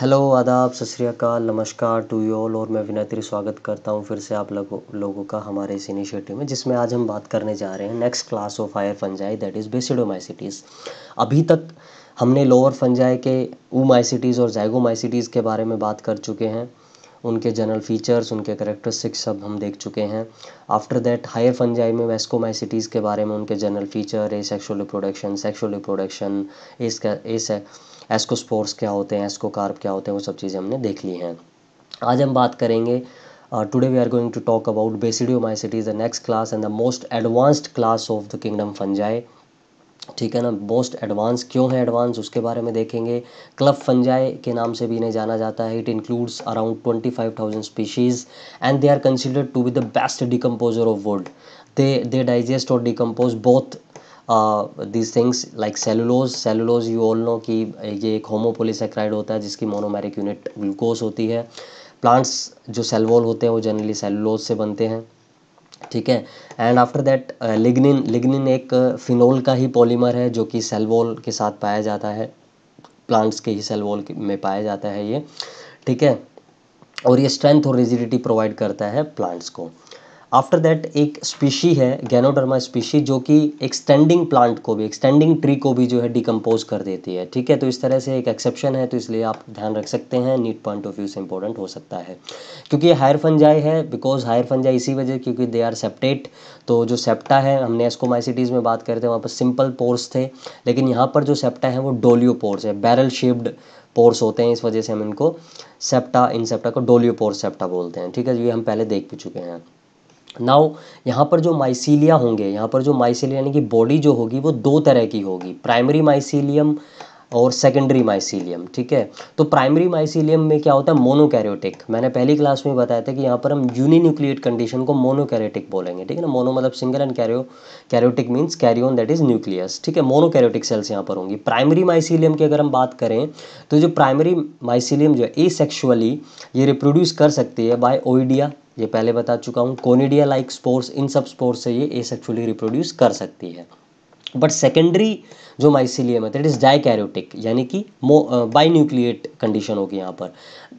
Hello आदाब सत श्रीकाल नमस्कार टू यू ऑल और मैं विनयत्री स्वागत करता हूं फिर से आप लोगों लोगों का हमारे इस इनिशिएटिव में जिसमें आज हम बात करने जा रहे हैं next class of higher fungi that is cities अभी तक हमने लोअर फंजाई के ऊ माई सिटीज़ और जैगो माई सिटीज़ के बारे में बात कर चुके हैं उनके जनरल फीचर्स उनके करेक्टरिस्टिक्स सब हम देख चुके हैं आफ्टर दैट हायर फंजाई में वेस्को माई सिटीज़ के बारे में उनके general feature asexual reproduction sexual reproduction इसका एस स्पोर्ट्स क्या होते हैं कार्प क्या होते हैं वो सब चीज़ें हमने देख ली हैं आज हम बात करेंगे today we are going to talk about basidiomycetes is the next class and the most advanced class of the kingdom fungi ठीक है ना मोस्ट एडवांस क्यों है एडवांस उसके बारे में देखेंगे क्लब फंजाए के नाम से भी इन्हें जाना जाता है it includes around twenty five thousand species and they are considered to be the best decomposer of wood they they digest और decompose both these things like cellulose cellulose you all know कि ये एक होमोपोलीसेक्राइड होता है जिसकी monomeric unit glucose होती है plants जो सेलवॉल होते हैं वो जनरली सेलुलोज से बनते हैं ठीक है and after that lignin lignin एक फिनोल का ही पॉलीमर है जो कि सेलवॉल के साथ पाया जाता है प्लांट्स के ही सेलवॉल में पाया जाता है ये ठीक है और ये स्ट्रेंथ और रिजिडिटी प्रोवाइड करता है प्लांट्स को आफ्टर दैट एक स्पीशी है गैनोडर्मा स्पीशी जो कि एक्सटेंडिंग प्लांट को भी एक्सटेंडिंग ट्री को भी जो है डिकम्पोज कर देती है ठीक है तो इस तरह से एक एक्सेप्शन है तो इसलिए आप ध्यान रख सकते हैं नीट पॉइंट ऑफ व्यू से इंपॉर्टेंट हो सकता है क्योंकि हायर फंजाई है बिकॉज हायर फंजाई इसी वजह क्योंकि दे आर सेप्टेट तो जो सेप्टा है हमने एस्कोमाइसिटीज़ में बात करते हैं वहाँ पर सिंपल पोर्स थे लेकिन यहाँ पर जो सेप्टा है वो डोलियो पोर्स है बैरल शेप्ड पोर्स होते हैं इस वजह से हम इनको सेप्टा इन सेप्टा को डोलियो पोर्स सेप्टा बोलते हैं ठीक है ये हम पहले देख भी चुके हैं नाउ यहाँ पर जो माइसीलिया होंगे यहाँ पर जो माइसीलिया यानी कि बॉडी जो होगी वो दो तरह की होगी प्राइमरी माइसीलियम और सेकेंडरी माइसीलियम ठीक है तो प्राइमरी माइसीलियम में क्या होता है मोनोकैरियोटिक मैंने पहली क्लास में बताया था कि यहाँ पर हम यूनिन्यूक्लिएट कंडीशन को मोनोकैरियोटिक बोलेंगे ठीक है ना मोनो मतलब single and karyo karyotic means karyon that is nucleus ठीक है मोनोकैरियोटिक सेल्स यहाँ पर होंगी प्राइमरी माइसीलियम की अगर हम बात करें तो जो प्राइमरी माइसीलियम जो है ए ये रिप्रोड्यूस कर सकती है बाय ओइडिया ये पहले बता चुका हूँ कोनिडिया लाइक स्पोर्स इन सब स्पोर्स से ये एसेक्चुअली रिप्रोड्यूस कर सकती है बट सेकेंडरी जो माइसिलियम है दैट इज डाइकैरियोटिक यानी कि बाई न्यूक्लिएट कंडीशन होगी यहाँ पर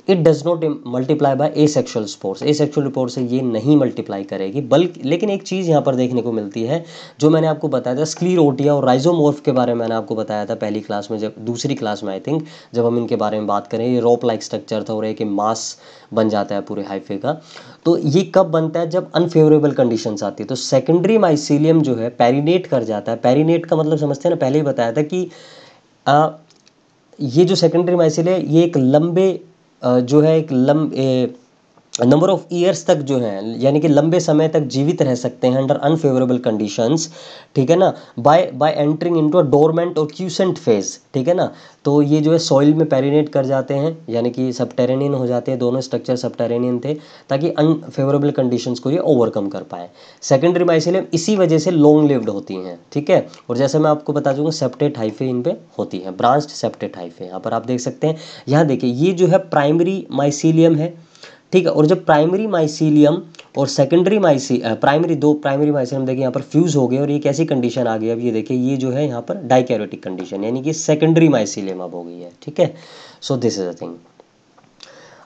it does not multiply by asexual spores asexual report से ये नहीं मल्टीप्लाई करेगी बल्कि लेकिन एक चीज़ यहाँ पर देखने को मिलती है जो मैंने आपको बताया था स्क्लीरोटिया और राइजोमोर्फ के बारे में मैंने आपको बताया था पहली क्लास में जब दूसरी क्लास में आई थिंक जब हम इनके बारे में बात करें ये रोप लाइक स्ट्रक्चर था और एक मास बन जाता है पूरे हाइफे का तो ये कब बनता है जब अनफेवरेबल कंडीशंस आती है तो सेकेंडरी माइसिलियम जो है पेरीनेट कर जाता है पेरीनेट का मतलब समझते हैं ना पहले ही बताया था कि आ, ये जो सेकेंडरी माइसिल है ये एक लंबे आ, जो है एक लंबे नंबर ऑफ ईयर्स तक जो है यानी कि लंबे समय तक जीवित रह सकते हैं अंडर अनफेवरेबल कंडीशंस ठीक है ना by by entering into a dormant और क्यूसेंट फेज ठीक है ना तो ये जो है सॉइल में पेरिनेट कर जाते हैं यानी कि सब हो जाते हैं दोनों स्ट्रक्चर सब थे ताकि अनफेवरेबल कंडीशन को ये ओवरकम कर पाए सेकेंडरी माइसिलियम इसी वजह से लॉन्ग लिव्ड होती हैं ठीक है और जैसे मैं आपको बता दूंगा सेप्टेट हाइफे इन पर होती है ब्रांच सेप्टेट हाइफे यहाँ पर आप देख सकते हैं यहाँ देखिए ये जो है प्राइमरी माइसिलियम है ठीक है और जब प्राइमरी माइसीलियम और सेकेंडरी माइसी प्राइमरी दो प्राइमरी माइसीलियम देखिए यहाँ पर फ्यूज हो गए और ये कैसी कंडीशन आ गई अब ये देखिए ये जो है यहाँ पर डाइकेरोटिक कंडीशन यानी कि सेकेंडरी माइसीलियम अब हो गई है ठीक है so this is a thing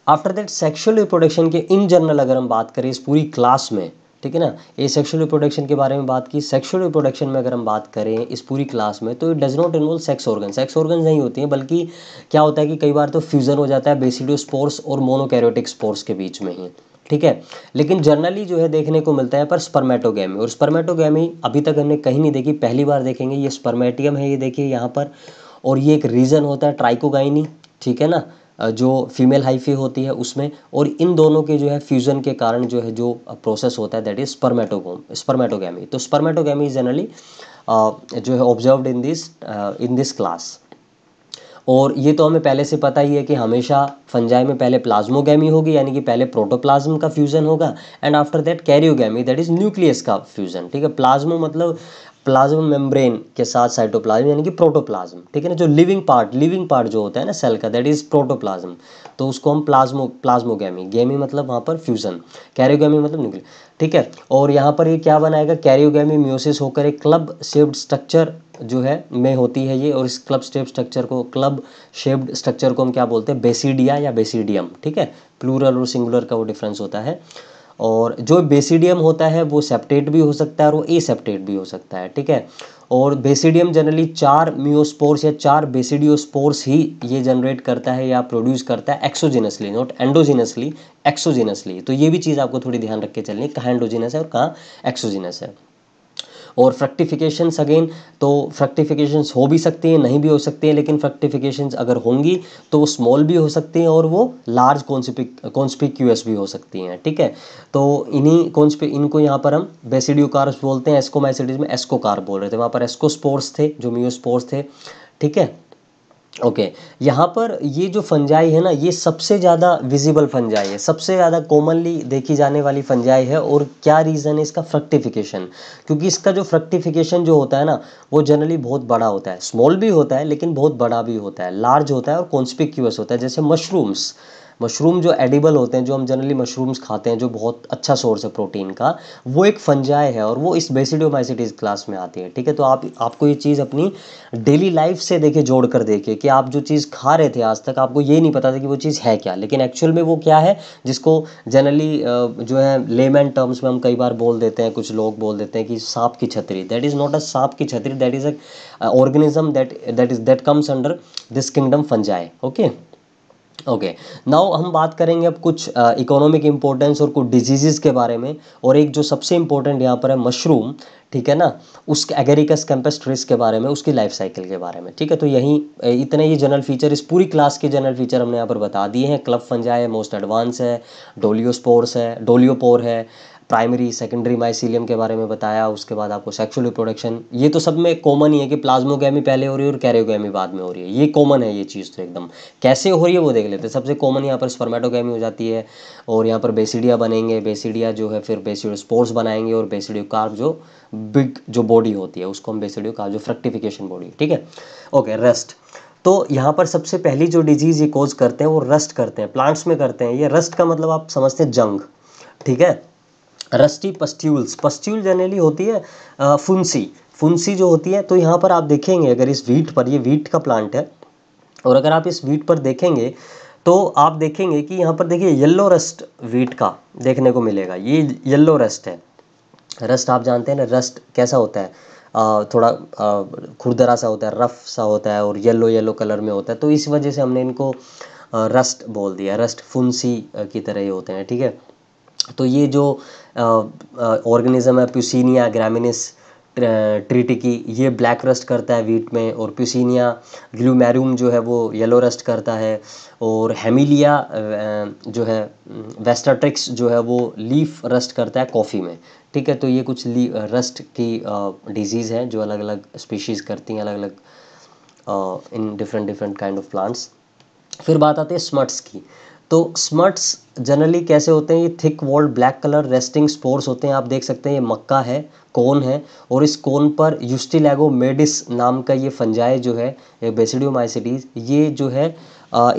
after that sexual reproduction के इन जनरल अगर हम बात करें इस पूरी क्लास में ठीक है ना ये सेक्शुअल रिप्रोडक्शन के बारे में बात की सेक्शुअल रिप्रोडक्शन में अगर हम बात करें इस पूरी क्लास में तो it does not involve sex organ sex organ नहीं होती हैं बल्कि क्या होता है कि कई बार तो फ्यूज़न हो जाता है बेसिडियो स्पोर्स और मोनोकैरियोटिक स्पोर्स के बीच में ही ठीक है लेकिन जनरली जो है देखने को मिलता है पर स्पर्मेटोगैमी और स्पर्मेटोगैमी अभी तक हमने कहीं नहीं देखी पहली बार देखेंगे ये स्पर्मेटियम है ये देखिए यहाँ पर और ये एक रीज़न होता है ट्राइकोगाइनी ठीक है ना जो फीमेल हाइफी होती है उसमें और इन दोनों के जो है फ्यूज़न के कारण जो है जो प्रोसेस होता है दैट इज स्पर्मेटोगोम स्पर्मेटोगैमी तो स्पर्मेटोगैमी जनरली जो है observed in this in this class और ये तो हमें पहले से पता ही है कि हमेशा फंजाई में पहले प्लाज्मोगैमी होगी यानी कि पहले प्रोटोप्लाज्म का फ्यूज़न होगा and after that karyogamy that is nucleus का फ्यूज़न ठीक है प्लाज्मो मतलब प्लाज्म मेम्ब्रेन के साथ साइटोप्लाज्म यानी कि प्रोटोप्लाज्म ठीक है ना जो लिविंग पार्ट लिविंग पार्ट जो होता है ना सेल का दैट इज प्रोटोप्लाज्म तो उसको हम प्लाज्मो प्लाज्मोगेमी गैमी मतलब वहाँ पर फ्यूजन कैरियोगेमी मतलब निकले ठीक है और यहाँ पर ये क्या बनाएगा कैरियोगेमी म्यूसिस होकर एक क्लब शेप्ड स्ट्रक्चर जो है में होती है ये और इस क्लब स्टेप स्ट्रक्चर को क्लब शेप्ड स्ट्रक्चर को हम क्या बोलते हैं बेसिडिया या बेसिडियम ठीक है प्लूरल और सिंगुलर का वो डिफरेंस होता है और जो बेसिडियम होता है वो सेप्टेट भी हो सकता है और वो ए सेप्टेट भी हो सकता है ठीक है और बेसिडियम जनरली चार म्योस्पोर्स या चार बेसिडियोस्पोर्स ही ये जनरेट करता है या प्रोड्यूस करता है एक्सोजिनसली नॉट एंडोजिनसली एक्सोजिनसली तो ये भी चीज़ आपको थोड़ी ध्यान रख के चलनी है कहाँ एंडोजिनस है और कहाँ एक्सोजिनस है और फ्रक्टिफिकेशंस अगेन तो फ्रक्टिफिकेशंस हो भी सकती हैं नहीं भी हो सकती हैं लेकिन फ्रक्टिफिकेशंस अगर होंगी तो वो स्मॉल भी हो सकती हैं और वो लार्ज कॉन्स्पिक्यूस भी हो सकती हैं ठीक है तो इन्हीं कॉन्स्पि इनको यहाँ पर हम बेसिडियो बोलते हैं एस्कोमाइसिडीज में एस्को बोल रहे थे वहाँ पर स्पोर्ट्स थे जो म्यूस्पोर्स थे ठीक है ओके okay. यहाँ पर ये जो फंजाई है ना ये सबसे ज़्यादा विजिबल फंजाई है सबसे ज़्यादा कॉमनली देखी जाने वाली फंजाई है और क्या रीज़न है इसका फ्रक्टिफिकेशन क्योंकि इसका जो फ्रक्टिफिकेशन जो होता है ना वो जनरली बहुत बड़ा होता है स्मॉल भी होता है लेकिन बहुत बड़ा भी होता है लार्ज होता है और कॉन्स्पिक्यूस होता है जैसे मशरूम्स मशरूम जो एडिबल होते हैं जो हम जनरली मशरूम्स खाते हैं जो बहुत अच्छा सोर्स है प्रोटीन का वो एक फंजाए है और वो इस बेसिडियोमाइसिटीज़ क्लास में आती है ठीक है तो आप आपको ये चीज़ अपनी डेली लाइफ से देखे जोड़ कर देखिए कि आप जो चीज़ खा रहे थे आज तक आपको ये नहीं पता था कि वो चीज़ है क्या लेकिन एक्चुअल में वो क्या है जिसको जनरली जो है लेमैन टर्म्स में हम कई बार बोल देते हैं कुछ लोग बोल देते हैं कि सांप की छतरी दैट इज़ नॉट अ सांप की छतरी that is a organism that that is that comes under this kingdom fungi okay okay okay. Now हम बात करेंगे अब कुछ इकोनॉमिक इम्पोर्टेंस और कुछ डिजीजेस के बारे में और एक जो सबसे इम्पोर्टेंट यहाँ पर है मशरूम ठीक है ना उसके एगेरिकस कैम्पेस्ट्रिस के बारे में उसकी लाइफ साइकिल के बारे में ठीक है तो यही इतने ही जनरल फीचर इस पूरी क्लास के जनरल फीचर हमने यहाँ पर बता दिए हैं क्लब फंजाए है मोस्ट एडवांस है डोलियोस्पोर्स है डोलियोपोर है प्राइमरी सेकेंडरी माइसीलियम के बारे में बताया उसके बाद आपको सेक्सुअल रिप्रोडक्शन ये तो सब में कॉमन ही है कि प्लाज्मोगैमी पहले हो रही है और कैरियोगैमी बाद में हो रही है ये कॉमन है ये चीज़ तो एकदम कैसे हो रही है वो देख लेते हैं सबसे कॉमन यहाँ पर स्पर्मेटोगैमी हो जाती है और यहाँ पर बेसिडिया बनेंगे बेसिडिया जो है फिर बेसिडियो स्पोर्ट्स बनाएंगे और बेसिडियो कार्प जो बिग जो बॉडी होती है उसको हम बेसिडियो कार्प जो फ्रक्टिफिकेशन बॉडी ठीक है ओके रेस्ट तो यहाँ पर सबसे पहली जो डिजीज़ ये कोज करते हैं वो रस्ट करते हैं प्लांट्स में करते हैं ये रस्ट का मतलब आप समझते हैं जंग ठीक है रस्टी पस्ट्यूल्स पस्ट्यूल जनरली होती है फुंसी फुंसी जो होती है तो यहाँ पर आप देखेंगे अगर इस वीट पर ये वीट का प्लांट है और अगर आप इस वीट पर देखेंगे तो आप देखेंगे कि यहाँ पर देखिए येल्लो रस्ट वीट का देखने को मिलेगा ये येल्लो रस्ट है रस्ट आप जानते हैं ना रस्ट कैसा होता है आ, थोड़ा खुरदरा सा होता है रफ सा होता है और येलो येलो कलर में होता है तो इस वजह से हमने इनको रस्ट बोल दिया रस्ट फुंसी की तरह ही होते हैं ठीक है तो ये जो ऑर्गेनिज्म है प्यूसिनिया ग्रामिनिस की ये ब्लैक रस्ट करता है वीट में और प्यूसिनिया ग्लूमेरूम जो है वो येलो रस्ट करता है और हेमिलिया जो है वेस्टाट्रिक्स जो है वो लीफ रस्ट करता है कॉफ़ी में ठीक है तो ये कुछ ली रस्ट की डिजीज़ है जो अलग अलग स्पीशीज़ करती हैं अलग अलग in different different kind of plants फिर बात आती है स्मट्स की तो स्मट्स जनरली कैसे होते हैं ये thick walled black colour resting spores होते हैं आप देख सकते हैं ये मक्का है कोन है और इस कोन पर यूस्टिलैगो मेडिस नाम का ये फंजाए जो है बेसिडियोमाइसिटीज ये जो है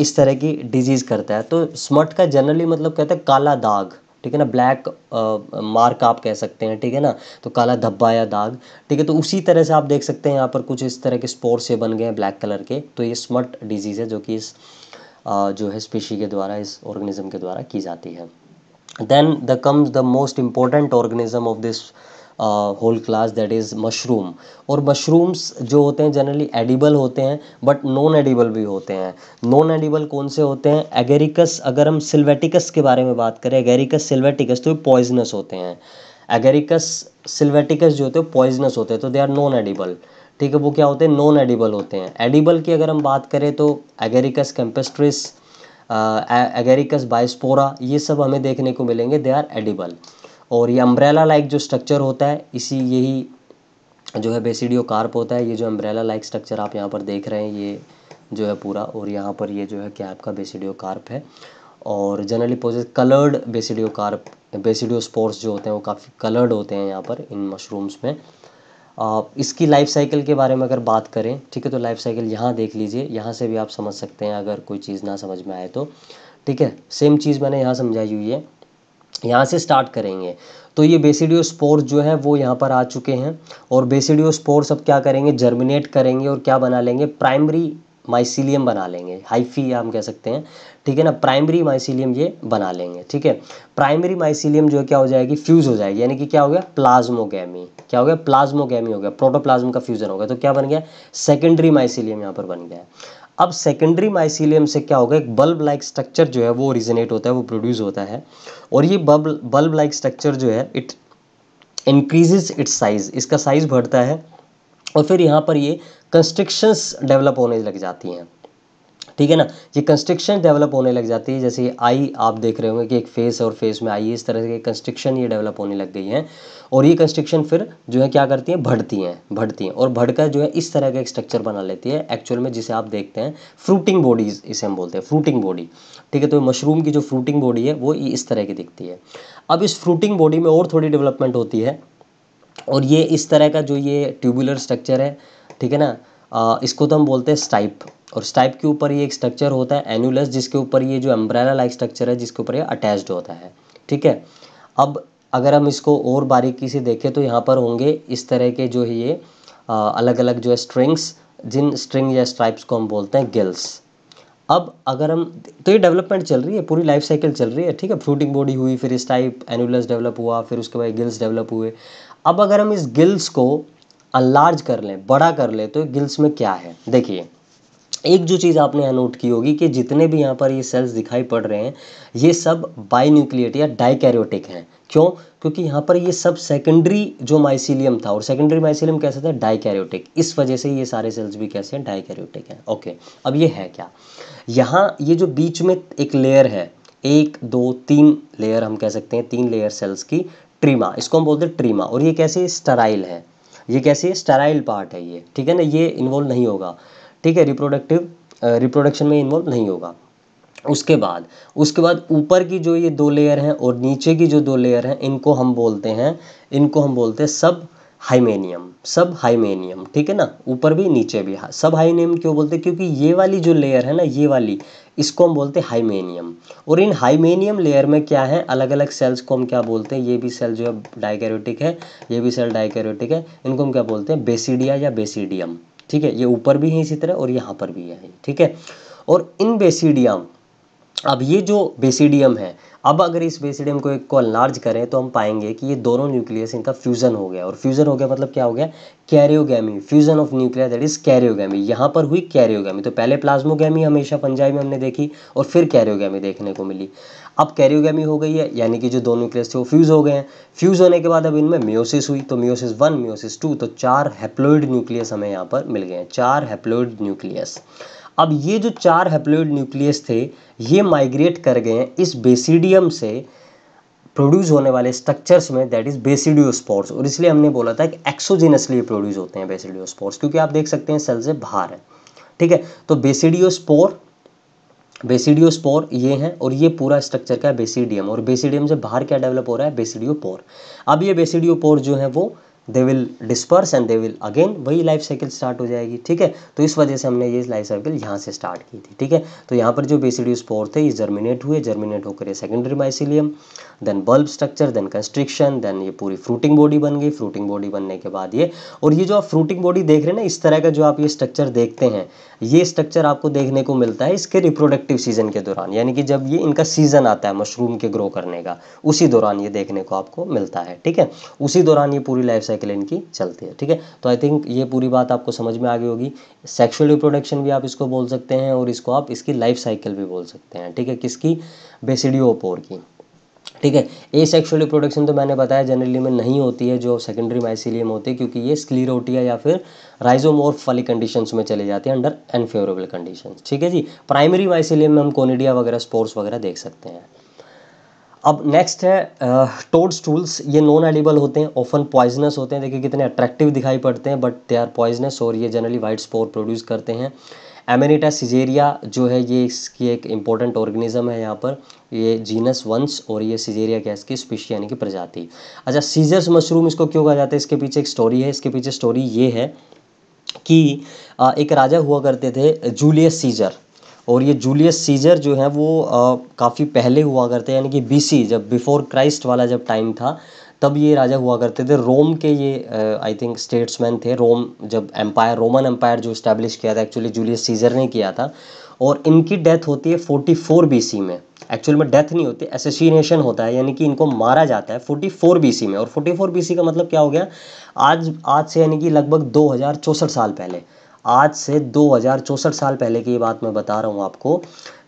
इस तरह की डिजीज़ करता है तो स्मट का जनरली मतलब कहते हैं काला दाग ठीक है ना ब्लैक मार्क आप कह सकते हैं ठीक है ना तो काला धब्बा या दाग ठीक है तो उसी तरह से आप देख सकते हैं यहाँ पर कुछ इस तरह के स्पोर्स से बन गए हैं ब्लैक कलर के तो ये स्मट डिजीज़ है जो कि इस जो है स्पेशी के द्वारा इस ऑर्गेनिज्म के द्वारा की जाती है then the comes the most important organism of this whole class that is mushroom और मशरूम्स जो होते हैं जनरली एडिबल होते हैं बट नॉन एडिबल भी होते हैं नॉन एडिबल कौन से होते हैं एगेरिकस अगर हम सिल्वेटिकस के बारे में बात करें एगेरिकस सिल्वेटिकस तो ये पॉइजनस होते हैं एगेरिकस सिल्वेटिकस जो होते हैं पॉइजनस होते हैं तो दे आर नॉन एडिबल ठीक है वो क्या होते हैं नॉन एडिबल होते हैं एडिबल की अगर हम बात करें तो एगेरिकस कैम्पेस्ट्रिस एगेरिकस बाइस्पोरा ये सब हमें देखने को मिलेंगे दे आर एडिबल और ये अम्ब्रेला लाइक जो स्ट्रक्चर होता है इसी यही जो है बेसिडियो कार्प होता है ये जो अम्ब्रेला लाइक स्ट्रक्चर आप यहाँ पर देख रहे हैं ये जो है पूरा और यहाँ पर ये जो है क्या आपका बेसिडियो कार्प है और generally possess coloured basidiocarp basidiospores जो होते हैं वो काफ़ी कलर्ड होते हैं यहाँ पर इन मशरूम्स में इसकी लाइफ साइकिल के बारे में अगर बात करें ठीक है तो लाइफ साइकिल यहाँ देख लीजिए यहाँ से भी आप समझ सकते हैं अगर कोई चीज़ ना समझ में आए तो ठीक है सेम चीज़ मैंने यहाँ समझाई हुई है यहाँ से स्टार्ट करेंगे तो ये बेसिडियो स्पोर्स जो है वो यहाँ पर आ चुके हैं और बेसिडियो स्पोर्स अब क्या करेंगे जर्मिनेट करेंगे और क्या बना लेंगे प्राइमरी माइसीलियम बना लेंगे हाइफी हम कह सकते हैं ठीक है ना प्राइमरी माइसीलियम ये बना लेंगे ठीक है प्राइमरी माइसीलियम जो है क्या हो जाएगी फ्यूज़ हो जाएगी यानी कि क्या हो गया प्लाज्मोगैमी क्या हो गया प्लाज्मोगैमी हो गया प्रोटोप्लाज्म का फ्यूज़न हो गया तो क्या बन गया सेकेंडरी माइसीलियम यहाँ पर बन गया अब सेकेंडरी माइसीलियम से क्या होगा एक बल्ब लाइक स्ट्रक्चर जो है वो ओरिजिनेट होता है वो प्रोड्यूस होता है और ये बल्ब बल्ब लाइक स्ट्रक्चर जो है इट इंक्रीजेज इट्स साइज इसका साइज बढ़ता है और फिर यहाँ पर ये कंस्ट्रिक्शंस डेवलप होने लग जाती हैं ठीक है ना ये कंस्ट्रिक्शन डेवलप होने लग जाती है जैसे आई आप देख रहे होंगे कि एक फेस और फेस में आई इस तरह से कंस्ट्रिक्शन ये डेवलप होने लग गई हैं और ये कंस्ट्रिक्शन फिर जो है क्या करती हैं बढ़ती हैं बढ़ती हैं और बढ़कर जो है इस तरह का एक स्ट्रक्चर बना लेती है एक्चुअल में जिसे आप देखते हैं फ्रूटिंग बॉडीज इसे हम बोलते हैं फ्रूटिंग बॉडी ठीक है तो मशरूम की जो फ्रूटिंग बॉडी है वो इस तरह की दिखती है अब इस फ्रूटिंग बॉडी में और थोड़ी डेवलपमेंट होती है और ये इस तरह का जो ये ट्यूबुलर स्ट्रक्चर है ठीक है ना आ, इसको तो हम बोलते हैं स्टाइप और स्टाइप के ऊपर ये एक स्ट्रक्चर होता है एनुलस जिसके ऊपर ये जो अम्ब्रेला लाइक स्ट्रक्चर है जिसके ऊपर ये अटैच्ड होता है ठीक है अब अगर हम इसको और बारीकी से देखें तो यहाँ पर होंगे इस तरह के जो है ये आ, अलग अलग जो है स्ट्रिंग्स जिन स्ट्रिंग या स्ट्राइप्स को हम बोलते हैं गिल्स अब अगर हम तो ये डेवलपमेंट चल रही है पूरी लाइफ साइकिल चल रही है ठीक है फ्रूटिंग बॉडी हुई फिर इस टाइप एनुलस डेवलप हुआ फिर उसके बाद गिल्स डेवलप हुए अब अगर हम इस गिल्स को अलार्ज कर लें बड़ा कर लें तो गिल्स में क्या है देखिए एक जो चीज़ आपने यहाँ नोट की होगी कि जितने भी यहाँ पर ये सेल्स दिखाई पड़ रहे हैं ये सब बाइन्यूक्लिएट या डाइकैरियोटिक हैं क्यों क्योंकि यहाँ पर ये सब सेकेंडरी जो माइसिलियम था और सेकेंडरी माइसिलियम कैसे था डाइकैरियोटिक इस वजह से ये सारे सेल्स भी कैसे हैं डाइकैरियोटिक हैं ओके अब ये है क्या यहाँ ये जो बीच में एक लेयर है एक दो तीन लेयर हम कह सकते हैं तीन लेयर सेल्स की ट्रीमा इसको हम बोलते हैं ट्रीमा और ये कैसे स्टराइल है ये कैसी है स्टेराइल पार्ट है ये ठीक है ना ये इन्वॉल्व नहीं होगा ठीक है रिप्रोडक्टिव रिप्रोडक्शन में इन्वॉल्व नहीं होगा उसके बाद उसके बाद ऊपर की जो ये दो लेयर हैं और नीचे की जो दो लेयर हैं इनको हम बोलते हैं इनको हम बोलते हैं सब हाइमेनियम सब हाइमेनियम ठीक है ना ऊपर भी नीचे भी हाँ, सब हाइमेनियम क्यों बोलते हैं क्योंकि ये वाली जो लेयर है ना ये वाली इसको हम बोलते हैं हाइमेनियम और इन हाइमेनियम लेयर में क्या है अलग अलग सेल्स को हम क्या बोलते हैं ये भी सेल जो है डाइकैरियोटिक है ये भी सेल डाइकैरियोटिक है इनको हम क्या बोलते हैं बेसिडिया या बेसिडियम ठीक है ये ऊपर भी है इसी तरह और यहाँ पर भी है ठीक है और इन बेसिडियम अब ये जो बेसिडियम है अब अगर इस बेसिडियम को एक को अनलार्ज करें तो हम पाएंगे कि ये दोनों न्यूक्लियस इनका फ्यूज़न हो गया और फ्यूज़न हो गया मतलब क्या हो गया karyogamy fusion of nuclear that is karyogamy यहाँ पर हुई कैरियोगैमी तो पहले प्लाज्मोगैमी हमेशा पंजाबी में हमने देखी और फिर कैरियोगैमी देखने को मिली अब कैरियोगैमी हो गई है यानी कि जो दो न्यूक्लियस थे वो फ्यूज़ हो गए हैं फ्यूज़ होने के बाद अब इनमें म्योसिस हुई तो म्योसिस वन म्योसिस टू तो चार हैप्लोइड न्यूक्लियस हमें यहाँ पर मिल गए हैं चार हैप्लोइड न्यूक्लियस अब ये जो चार हेप्लोइड न्यूक्लियस थे ये माइग्रेट कर गए इस बेसिडियम से प्रोड्यूस होने वाले स्ट्रक्चर्स में दैट इज बेसिडियोस्पोर्स और इसलिए हमने बोला था कि एक्सोजिनसली प्रोड्यूस होते हैं बेसिडियोस्पोर्स क्योंकि आप देख सकते हैं सेल से बाहर है ठीक है तो बेसिडियोस्पोर बेसिडियोस्पोर ये हैं और ये पूरा स्ट्रक्चर का है बेसिडियम और बेसिडियम से बाहर क्या डेवलप हो रहा है बेसिडियोपोर अब ये बेसिडियोपोर जो है वो they will disperse and they will again वही लाइफ साइकिल स्टार्ट हो जाएगी ठीक है तो इस वजह से हमने ये लाइफ साइकिल यहाँ से स्टार्ट की थी ठीक है तो यहाँ पर जो बेसिडी स्पोर थे ये जर्मिनेट हुए जर्मिनेट होकर ये secondary mycelium then bulb structure then constriction then ये पूरी फ्रूटिंग बॉडी बन गई फ्रूटिंग बॉडी बनने के बाद ये और ये जो आप फ्रूटिंग बॉडी देख रहे हैं ना इस तरह का जो आप ये स्ट्रक्चर देखते हैं ये स्ट्रक्चर आपको देखने को मिलता है इसके रिप्रोडक्टिव सीजन के दौरान यानी कि जब ये इनका सीजन आता है मशरूम के ग्रो करने का उसी दौरान ये देखने को आपको मिलता है ठीक है उसी दौरान ये पूरी लाइफ साइकिल इनकी चलती है ठीक है तो आई थिंक ये पूरी बात आपको समझ में आ गई होगी सेक्शुअल रिप्रोडक्शन भी आप इसको बोल सकते हैं और इसको आप इसकी लाइफ साइकिल भी बोल सकते हैं ठीक है किसकी बेसिडियोपोर की ठीक है ए सेक्शुअल रिप्रोडक्शन तो मैंने बताया जनरली में नहीं होती है जो सेकेंडरी माइसिलियम होती है क्योंकि ये स्क्लीरोटिया या फिर राइजोमोर्फ वाली कंडीशंस में चले जाते हैं अंडर अनफेवरेबल कंडीशंस ठीक है जी प्राइमरी माइसिलियम में हम कोनिडिया वगैरह स्पोर्ट्स वगैरह देख सकते हैं अब नेक्स्ट है टोड uh, स्टूल्स ये नॉन एडिबल होते हैं ऑफन पॉइजनस होते हैं देखिए कितने अट्रैक्टिव दिखाई पड़ते हैं बट दे आर पॉइजनस और ये जनरली वाइट स्पोर प्रोड्यूस करते हैं एमेनिटा सिजेरिया जो है ये इसकी एक इंपॉर्टेंट ऑर्गेनिज्म है यहाँ पर ये जीनस वंश और ये सिजेरिया क्या इसकी स्पीशी यानी कि प्रजाति अच्छा सीजर्स मशरूम इसको क्यों कहा जाता है इसके पीछे एक स्टोरी है इसके पीछे स्टोरी ये है कि uh, एक राजा हुआ करते थे जूलियस सीजर और ये जूलियस सीजर जो है वो काफ़ी पहले हुआ करते हैं यानी कि बीसी जब बिफोर क्राइस्ट वाला जब टाइम था तब ये राजा हुआ करते थे रोम के ये आई थिंक स्टेट्समैन थे रोम जब एम्पायर रोमन एम्पायर जो इस्टेब्लिश किया था एक्चुअली जूलियस सीजर ने किया था और इनकी डेथ होती है 44 बीसी में एक्चुअल में डेथ नहीं होती एसोसिएशन होता है यानी कि इनको मारा जाता है 44 बीसी में और 44 बीसी का मतलब क्या हो गया आज आज से यानी कि लगभग दो साल पहले आज से दो हज़ार चौंसठ साल पहले की ये बात मैं बता रहा हूँ आपको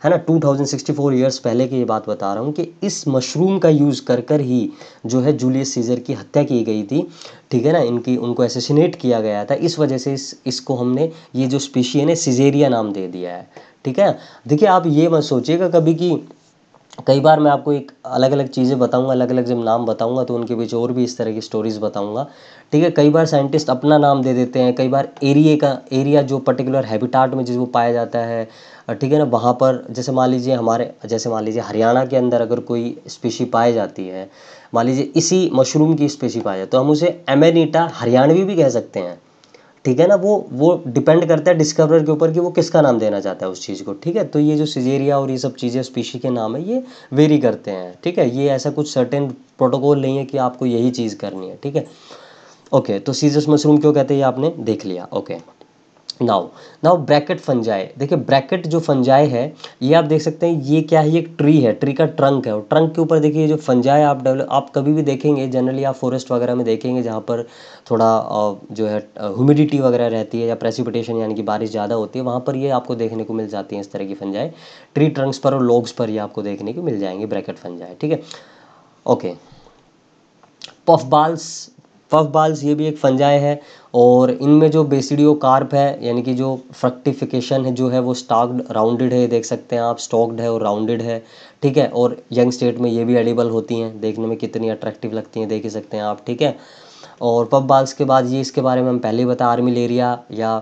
है ना two thousand sixty four years पहले की ये बात बता रहा हूँ कि इस मशरूम का यूज़ कर कर ही जो है जूलियस सीज़र की हत्या की गई थी ठीक है ना इनकी उनको एसेसिनेट किया गया था इस वजह से इस इसको हमने ये जो स्पीशी है ना सीजेरिया नाम दे दिया है ठीक है देखिए आप ये मत सोचिएगा कभी कि कई बार मैं आपको एक अलग अलग चीज़ें बताऊंगा अलग अलग जब नाम बताऊंगा तो उनके बीच और भी इस तरह की स्टोरीज़ बताऊंगा ठीक है कई बार साइंटिस्ट अपना नाम दे देते हैं कई बार एरिए का एरिया जो पर्टिकुलर हैबिटाट में वो पाया जाता है ठीक है ना वहाँ पर जैसे मान लीजिए हमारे जैसे मान लीजिए हरियाणा के अंदर अगर कोई स्पेशी पाई जाती है मान लीजिए इसी मशरूम की स्पेशी पाई जाती है तो हम उसे एमेनिटा हरियाणवी भी कह सकते हैं ठीक है ना वो वो डिपेंड करता है डिस्कवरर के ऊपर कि वो किसका नाम देना चाहता है उस चीज़ को ठीक है तो ये जो सिजेरिया और ये सब चीज़ें स्पीशी के नाम है ये वेरी करते हैं ठीक है ये ऐसा कुछ सर्टेन प्रोटोकॉल नहीं है कि आपको यही चीज़ करनी है ठीक है ओके तो सीजस मशरूम क्यों कहते हैं ये आपने देख लिया okay now now bracket fungi देखिए ब्रैकेट जो फंजाए है ये आप देख सकते हैं ये क्या है ये एक ट्री है ट्री का ट्रंक है और ट्रंक के ऊपर देखिए जो फंजाए आप डेवलप आप कभी भी देखेंगे जनरली आप फॉरेस्ट वगैरह में देखेंगे जहाँ पर थोड़ा जो है ह्यूमिडिटी वगैरह रहती है या प्रेसिपिटेशन यानी कि बारिश ज़्यादा होती है वहाँ पर ये आपको देखने को मिल जाती है इस तरह की फंजाए ट्री ट्रंक्स पर और लॉग्स पर ये आपको देखने को मिल जाएंगे ब्रैकेट फंजाए ठीक है ओके पफबाल्स बाल्स ये भी एक फंजाए है और इनमें जो बेसिडियो कार्प है यानी कि जो फ्रक्टिफिकेशन है जो है वो स्टॉक्ड राउंडेड है देख सकते हैं आप स्टॉक्ड है और राउंडेड है ठीक है और यंग स्टेट में ये भी एडिबल होती हैं देखने में कितनी अट्रैक्टिव लगती हैं देख ही सकते हैं आप ठीक है और पफ बाल्स के बाद ये इसके बारे में हम पहले ही बता आर्मिलेरिया या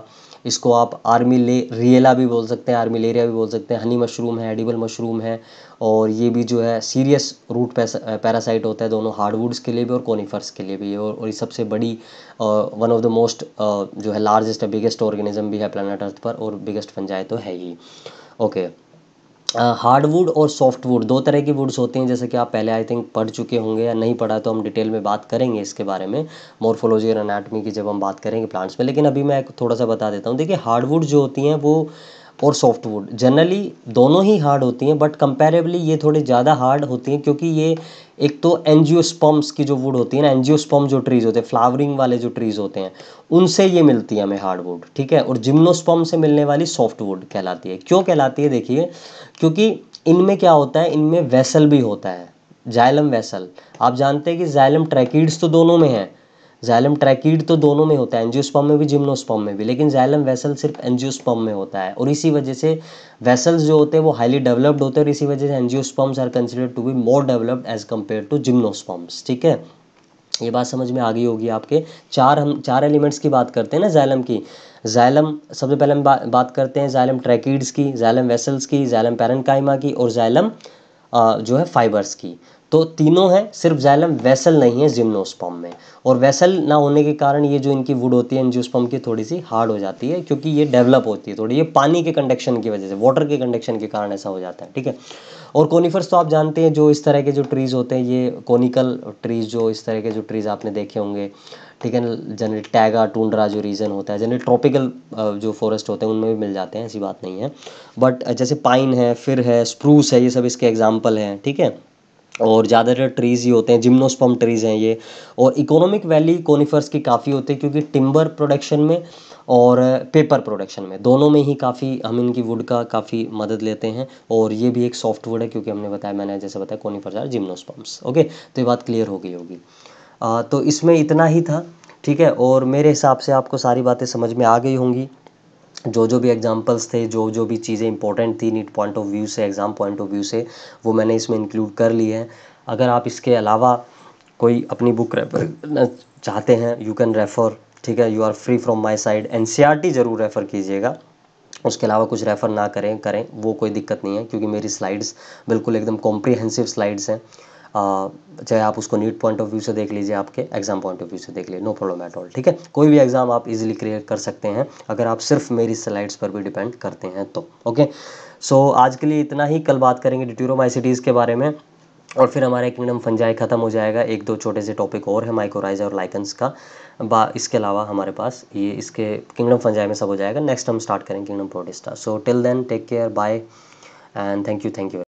इसको आप आर्मी ले रियला भी बोल सकते हैं आर्मी लेरिया भी बोल सकते हैं हनी मशरूम है एडिबल मशरूम है और ये भी जो है सीरियस रूट पैरासाइट होता है दोनों हार्डवुड्स के लिए भी और कोनीफर्स के लिए भी और, और ये सबसे बड़ी वन ऑफ द मोस्ट जो है लार्जेस्ट बिगेस्ट ऑर्गेनिज्म भी है प्लानट अर्थ पर और बिगेस्ट फंजाई तो है ही ओके okay. हार्डवुड और सॉफ्टवुड दो तरह के वुड्स होते हैं जैसे कि आप पहले आई थिंक पढ़ चुके होंगे या नहीं पढ़ा तो हम डिटेल में बात करेंगे इसके बारे में मोर्फोलॉजी और अनाटमी की जब हम बात करेंगे प्लांट्स में लेकिन अभी मैं थोड़ा सा बता देता हूँ देखिए हार्डवुड जो होती हैं वो और सॉफ्टवुड जनरली दोनों ही हार्ड होती हैं बट कंपेरेबली ये थोड़े ज़्यादा हार्ड होती हैं क्योंकि ये एक तो एनजियोस्पम्स की जो वुड होती है ना एनजियोस्पम जो ट्रीज़ होते हैं फ्लावरिंग वाले जो ट्रीज़ होते हैं उनसे ये मिलती है हमें हार्डवुड ठीक है और जिम्नोस्पम से मिलने वाली सॉफ्टवुड कहलाती है क्यों कहलाती है देखिए क्योंकि इनमें क्या होता है इनमें वैसल भी होता है जाइलम वैसल आप जानते हैं कि जाइलम ट्रैकिड्स तो दोनों में हैं जैलम ट्रैकिड तो दोनों में होता है एनजियोस्पम में भी जिम्नोस्पम में भी लेकिन जैलम वेसल सिर्फ एनजियोस्पम में होता है और इसी वजह से वेसल्स जो होते हैं वो हाईली डेवलप्ड होते हैं और इसी वजह से angiosperms are consider to be more developed as compare to gymnosperms ठीक है ये बात समझ में आ गई होगी आपके चार हम चार एलिमेंट्स की बात करते हैं ना जैलम की जैलम सबसे पहले हम बा, बात करते हैं जैलम ट्रैकिड्स की जैलम वेसल्स की जैलम पैरनकाइमा की और जैलम जो है फाइबर्स की तो तीनों हैं सिर्फ जाइलम वैसल नहीं है जिम्नोस्पम में और वैसल ना होने के कारण ये जो इनकी वुड होती है एनजियोस्पम की थोड़ी सी हार्ड हो जाती है क्योंकि ये डेवलप होती है थोड़ी ये पानी के कंडक्शन की वजह से वाटर के कंडक्शन के कारण ऐसा हो जाता है ठीक है और कोनीफर्स तो आप जानते हैं जो इस तरह के जो ट्रीज़ होते हैं ये कोनिकल ट्रीज़ जो इस तरह के जो ट्रीज़ आपने देखे होंगे ठीक है ना जनरल टैगा टूंडरा जो रीजन होता है जनरल ट्रॉपिकल जो फॉरेस्ट होते हैं उनमें भी मिल जाते हैं ऐसी बात नहीं है बट जैसे पाइन है फिर है स्प्रूस है ये सब इसके एग्जाम्पल हैं ठीक है और ज़्यादातर ट्रीज़ ही होते हैं जिम्नोस्पम ट्रीज़ हैं ये और इकोनॉमिक वैली कोनीफर्स की काफ़ी होती है क्योंकि टिम्बर प्रोडक्शन में और पेपर प्रोडक्शन में दोनों में ही काफ़ी हम इनकी वुड का काफ़ी मदद लेते हैं और ये भी एक सॉफ्ट वुड है क्योंकि हमने बताया मैंने जैसे बताया कोनीफर्स आर जिम्नोस्पम्स ओके तो ये बात क्लियर हो गई होगी तो इसमें इतना ही था ठीक है और मेरे हिसाब से आपको सारी बातें समझ में आ गई होंगी जो जो भी एग्जांपल्स थे जो जो भी चीज़ें इंपॉर्टेंट थी नीट पॉइंट ऑफ व्यू से एग्ज़ाम पॉइंट ऑफ व्यू से वो मैंने इसमें इंक्लूड कर ली है अगर आप इसके अलावा कोई अपनी बुक रेफर चाहते हैं यू कैन रेफ़र ठीक है you are free from my side and ज़रूर रेफ़र कीजिएगा उसके अलावा कुछ रेफ़र ना करें करें वो कोई दिक्कत नहीं है क्योंकि मेरी स्लाइड्स बिल्कुल एकदम कॉम्प्रीहेंसिव स्लाइड्स हैं चाहे आप उसको नीट पॉइंट ऑफ व्यू से देख लीजिए आपके एग्जाम पॉइंट ऑफ व्यू से देख लीजिए नो प्रॉब्लम एट ऑल ठीक है कोई भी एग्जाम आप इजीली क्लियर कर सकते हैं अगर आप सिर्फ मेरी स्लाइड्स पर भी डिपेंड करते हैं तो ओके सो so, आज के लिए इतना ही कल बात करेंगे माइसिटीज़ के बारे में और फिर हमारा किंगडम फंजाई ख़त्म हो जाएगा एक दो छोटे से टॉपिक और है माइक्रोराइजा और लाइकन्स का बा इसके अलावा हमारे पास ये इसके किंगडम फंजाई में सब हो जाएगा नेक्स्ट हम स्टार्ट करेंगे kingdom Protista so till then take care bye and thank you thank you